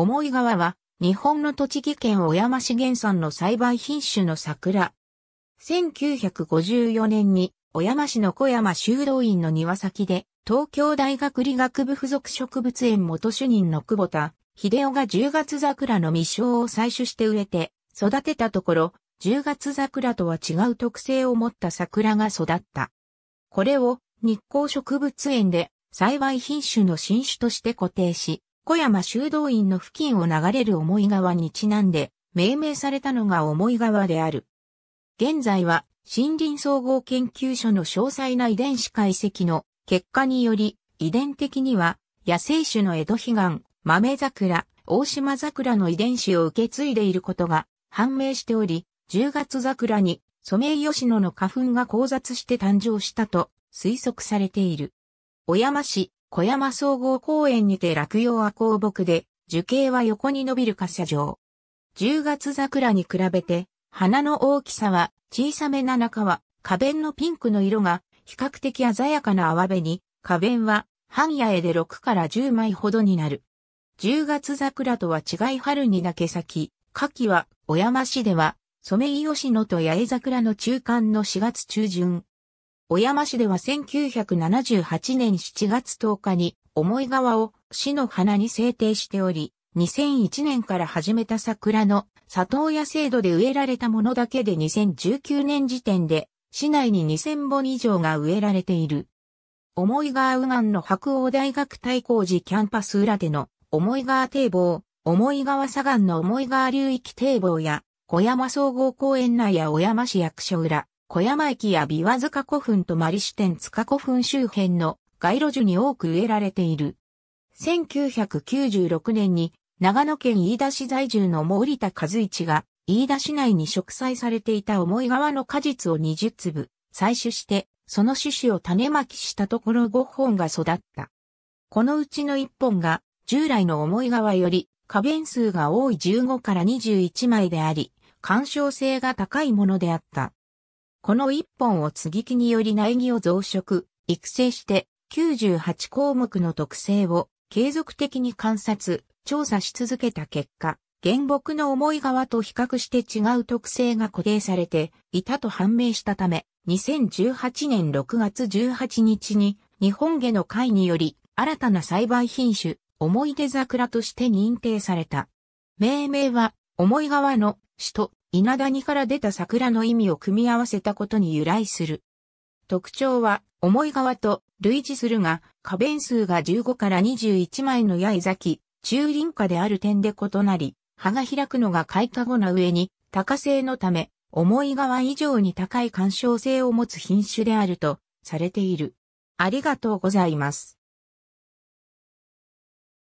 思い川は、日本の栃木県小山市原産の栽培品種の桜。1954年に、小山市の小山修道院の庭先で、東京大学理学部附属植物園元主任の久保田、秀夫が10月桜の未生を採取して植えて、育てたところ、10月桜とは違う特性を持った桜が育った。これを日光植物園で栽培品種の新種として固定し、小山修道院の付近を流れる重い川にちなんで命名されたのが重い川である。現在は森林総合研究所の詳細な遺伝子解析の結果により遺伝的には野生種の江戸悲願、豆桜、大島桜の遺伝子を受け継いでいることが判明しており、10月桜にソメイヨシノの花粉が交雑して誕生したと推測されている。小山市小山総合公園にて落葉は高木で、樹形は横に伸びる滑車状。10月桜に比べて、花の大きさは小さめな中は、花弁のピンクの色が比較的鮮やかな泡辺に、花弁は半野絵で6から10枚ほどになる。10月桜とは違い春にだけ咲き、夏季は小山市ではソメイヨシノと八重桜の中間の4月中旬、小山市では1978年7月10日に、思い川を市の花に制定しており、2001年から始めた桜の里親制度で植えられたものだけで2019年時点で市内に2000本以上が植えられている。思い川右岸の白鸚大学対抗寺キャンパス裏での思い川堤防、思い川左岸の思い川流域堤防や小山総合公園内や小山市役所裏、小山駅や琵琶塚古墳とマリシュ天塚古墳周辺の街路樹に多く植えられている。1996年に長野県飯田市在住の森田和一が飯田市内に植栽されていた重い側の果実を20粒採取して、その種子を種まきしたところ5本が育った。このうちの1本が従来の重い側より花弁数が多い15から21枚であり、干渉性が高いものであった。この1本を継ぎ木により苗木を増殖、育成して98項目の特性を継続的に観察、調査し続けた結果、原木の思い側と比較して違う特性が固定されていたと判明したため、2018年6月18日に日本下の会により新たな栽培品種、思い出桜として認定された。命名は、思い側の首都稲谷から出た桜の意味を組み合わせたことに由来する。特徴は、重い側と類似するが、花弁数が15から21枚の八重咲き、中輪花である点で異なり、葉が開くのが開花後な上に、高性のため、重い側以上に高い干渉性を持つ品種であるとされている。ありがとうございます。